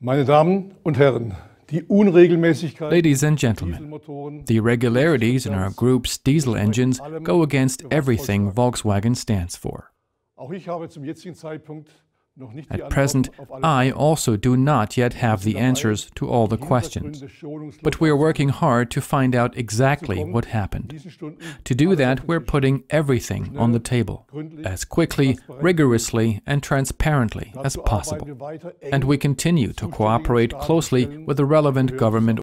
Meine Damen und Herren, Ladies and gentlemen, the irregularities in our group's diesel engines go against everything Volkswagen stands for. At present, I also do not yet have the answers to all the questions, but we are working hard to find out exactly what happened. To do that, we're putting everything on the table, as quickly, rigorously, and transparently as possible. And we continue to cooperate closely with the relevant government